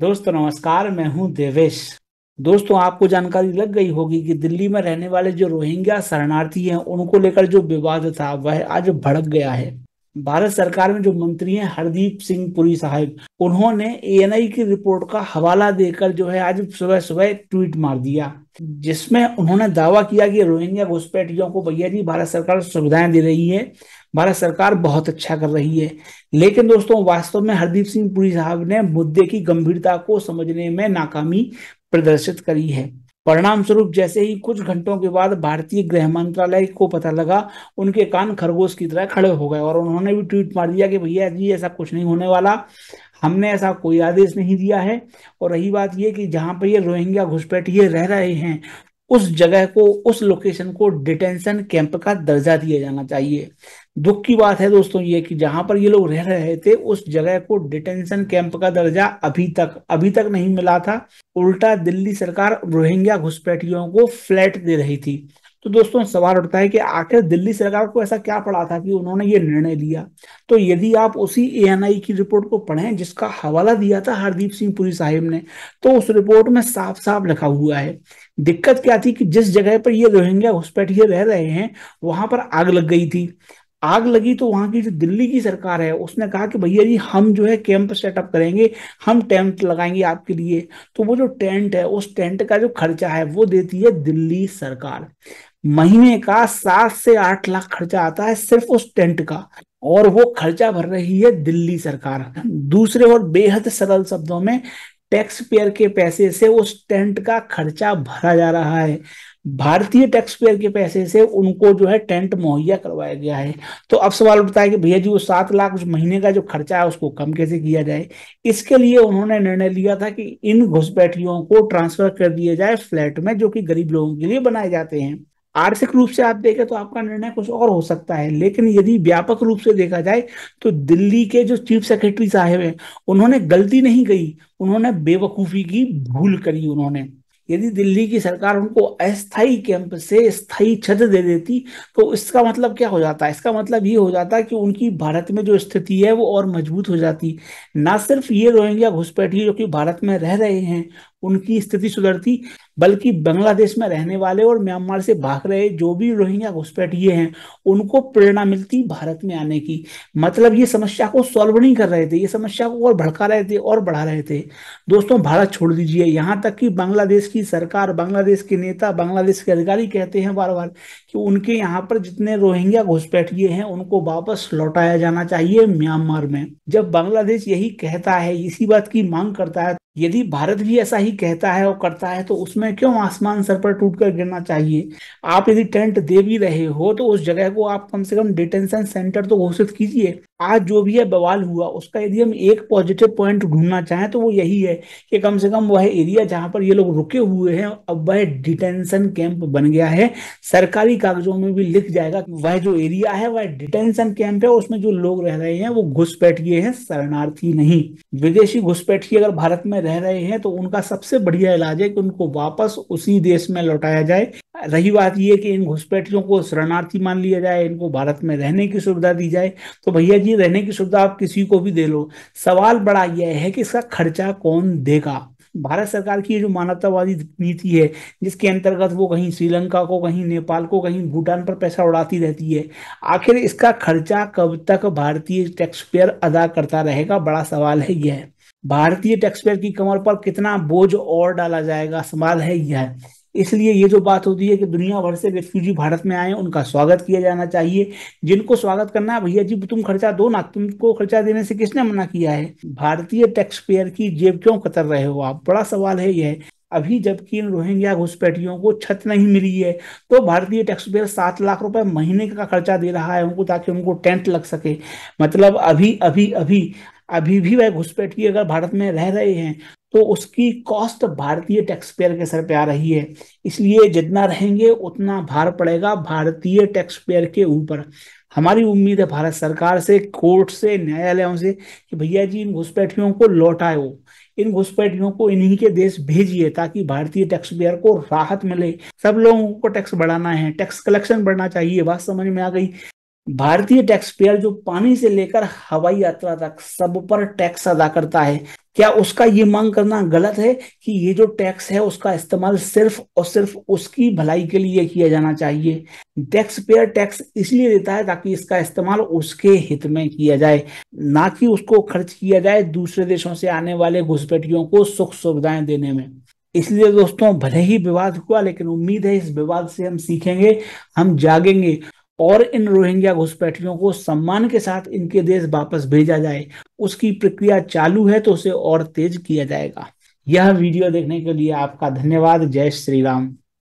दोस्तों नमस्कार मैं हूं देवेश दोस्तों आपको जानकारी लग गई होगी कि दिल्ली में रहने वाले जो रोहिंग्या शरणार्थी हैं उनको लेकर जो विवाद था वह आज भड़क गया है भारत सरकार में जो मंत्री हैं हरदीप सिंह पुरी साहब उन्होंने एएनआई की रिपोर्ट का हवाला देकर जो है आज सुबह सुबह ट्वीट मार दिया जिसमें उन्होंने दावा किया कि रोहिंग्या घुसपैठियों को भैया जी भारत सरकार सुविधाएं दे रही है भारत सरकार बहुत अच्छा कर रही है लेकिन दोस्तों वास्तव में हरदीप सिंह पुरी साहब ने मुद्दे की गंभीरता को समझने में नाकामी प्रदर्शित करी है परिणाम स्वरूप जैसे ही कुछ घंटों के बाद भारतीय गृह मंत्रालय को पता लगा उनके कान खरगोश की तरह खड़े हो गए और उन्होंने भी ट्वीट मार दिया कि भैया जी ऐसा कुछ नहीं होने वाला हमने ऐसा कोई आदेश नहीं दिया है और रही बात ये कि जहां पर ये रोहिंग्या घुसपैठिए रह रहे हैं उस जगह को उस लोकेशन को डिटेंशन कैंप का दर्जा दिया जाना चाहिए दुख की बात है दोस्तों ये कि जहां पर ये लोग रह रहे थे उस जगह को डिटेंशन कैंप का दर्जा अभी तक अभी तक नहीं मिला था उल्टा दिल्ली सरकार रोहिंग्या घुसपैठियों को फ्लैट दे रही थी तो दोस्तों सवाल उठता है कि आखिर दिल्ली सरकार को ऐसा क्या पड़ा था कि उन्होंने ये निर्णय लिया तो यदि आप उसी ए की रिपोर्ट को पढ़ें जिसका हवाला दिया था हरदीप सिंह पुरी साहिब ने तो उस रिपोर्ट में साफ साफ लिखा हुआ है दिक्कत क्या थी कि जिस जगह पर ये रोहिंग्या घुसपैठिए रह रहे हैं वहां पर आग लग गई थी आग लगी तो वहां की जो दिल्ली की सरकार है उसने कहा कि भैया जी हम जो है कैंप सेटअप करेंगे हम टेंट लगाएंगे आपके लिए तो वो जो टेंट है उस टेंट का जो खर्चा है वो देती है दिल्ली सरकार महीने का सात से आठ लाख खर्चा आता है सिर्फ उस टेंट का और वो खर्चा भर रही है दिल्ली सरकार दूसरे और बेहद सरल शब्दों में टैक्स पेयर के पैसे से उस टेंट का खर्चा भरा जा रहा है भारतीय टैक्स पेयर के पैसे से उनको जो है टेंट मुहैया करवाया गया है तो अब सवाल उठता है कि भैया जी वो सात लाख उस महीने का जो खर्चा है उसको कम कैसे किया जाए इसके लिए उन्होंने निर्णय लिया था कि इन घुसपैठियों को ट्रांसफर कर दिया जाए फ्लैट में जो कि गरीब लोगों के लिए बनाए जाते हैं आर्थिक रूप से आप देखें तो आपका निर्णय कुछ और हो सकता है लेकिन यदि व्यापक रूप से देखा जाए तो दिल्ली के जो चीफ सेक्रेटरी साहब हैं उन्होंने गलती नहीं की उन्होंने बेवकूफी की भूल करी उन्होंने यदि दिल्ली की सरकार उनको अस्थाई कैंप से स्थाई छत दे देती तो इसका मतलब क्या हो जाता इसका मतलब ये हो जाता कि उनकी भारत में जो स्थिति है वो और मजबूत हो जाती ना सिर्फ ये रोहिंग्या घुसपैठी जो कि भारत में रह रहे हैं उनकी स्थिति सुधरती बल्कि बांग्लादेश में रहने वाले और म्यांमार से भाग रहे जो भी रोहिंग्या घुसपैठिए हैं उनको प्रेरणा मिलती भारत में आने की मतलब ये समस्या को सॉल्व नहीं कर रहे थे ये समस्या को और भड़का रहे थे और बढ़ा रहे थे दोस्तों भारत छोड़ दीजिए यहाँ तक कि बांग्लादेश की सरकार बांग्लादेश के नेता बांग्लादेश के अधिकारी कहते हैं बार बार कि उनके यहाँ पर जितने रोहिंग्या घुसपैठिए हैं उनको वापस लौटाया जाना चाहिए म्यांमार में जब बांग्लादेश यही कहता है इसी बात की मांग करता है यदि भारत भी ऐसा ही कहता है और करता है तो उसमें क्यों आसमान सर पर टूट कर गिरना चाहिए आप यदि टेंट दे भी रहे हो तो उस जगह को आप कम से कम डिटेंशन सेंटर तो घोषित कीजिए आज जो भी है बवाल हुआ उसका यदि हम एक पॉजिटिव पॉइंट ढूंढना चाहें तो वो यही है कि कम से कम वह एरिया जहां पर ये लोग रुके हुए हैं अब वह डिटेंशन कैंप बन गया है सरकारी कागजों में भी लिख जाएगा वह जो एरिया है वह डिटेंशन कैंप है उसमें जो लोग रह रहे हैं वो घुसपैठिए हैं शरणार्थी नहीं विदेशी घुसपैठी अगर भारत में रह रहे हैं तो उनका सबसे बढ़िया इलाज है कि उनको वापस उसी देश में लौटाया जाए रही बात यह कि इन घुसपैठियों को शरणार्थी मान लिया जाए इनको भारत में रहने की सुविधा दी जाए तो भैया जी जी रहने की सुविधा आप किसी को भी दे लो सवाल बड़ा यह है कि इसका खर्चा कौन देगा भारत सरकार की जो मानवतावादी नीति है जिसके अंतर्गत वो कहीं श्रीलंका को कहीं नेपाल को कहीं भूटान पर पैसा उड़ाती रहती है आखिर इसका खर्चा कब तक भारतीय टैक्स पेयर अदा करता रहेगा बड़ा सवाल है यह भारतीय टैक्सपेयर की कमर पर कितना बोझ और डाला जाएगा सवाल है यह इसलिए ये जो बात होती है कि दुनिया भर से रेफ्यूजी भारत में आए उनका स्वागत किया जाना चाहिए जिनको स्वागत करना है भैया जी तुम खर्चा दो ना तुमको खर्चा देने से किसने मना किया है भारतीय टैक्स पेयर की जेब क्यों कतर रहे हो आप बड़ा सवाल है यह अभी जबकि इन रोहिंग्या घुसपैठियों को छत नहीं मिली है तो भारतीय टैक्स पेयर सात लाख रुपए महीने का खर्चा दे रहा है उनको ताकि उनको टेंट लग सके मतलब अभी अभी अभी अभी भी वह घुसपैठी अगर भारत में रह रहे हैं तो उसकी कॉस्ट भारतीय टैक्स पेयर के सर पे आ रही है इसलिए जितना रहेंगे उतना भार पड़ेगा भारतीय टैक्स पेयर के ऊपर हमारी उम्मीद है भारत सरकार से कोर्ट से न्यायालयों से कि भैया जी इन घुसपैठियों को लौटाओ इन घुसपैठियों को इन्हीं के देश भेजिए ताकि भारतीय टैक्स पेयर को राहत मिले सब लोगों को टैक्स बढ़ाना है टैक्स कलेक्शन बढ़ना चाहिए बात समझ में आ गई भारतीय टैक्स पेयर जो पानी से लेकर हवाई यात्रा तक सब पर टैक्स अदा करता है क्या उसका ये मांग करना गलत है कि ये जो टैक्स है उसका इस्तेमाल सिर्फ और सिर्फ उसकी भलाई के लिए किया जाना चाहिए टैक्स पेयर टैक्स इसलिए देता है ताकि इसका इस्तेमाल उसके हित में किया जाए ना कि उसको खर्च किया जाए दूसरे देशों से आने वाले घुसपैठियों को सुख सुविधाएं देने में इसलिए दोस्तों भले ही विवाद हुआ लेकिन उम्मीद है इस विवाद से हम सीखेंगे हम जागेंगे और इन रोहिंग्या घुसपैठियों को सम्मान के साथ इनके देश वापस भेजा जाए उसकी प्रक्रिया चालू है तो उसे और तेज किया जाएगा यह वीडियो देखने के लिए आपका धन्यवाद जय श्री राम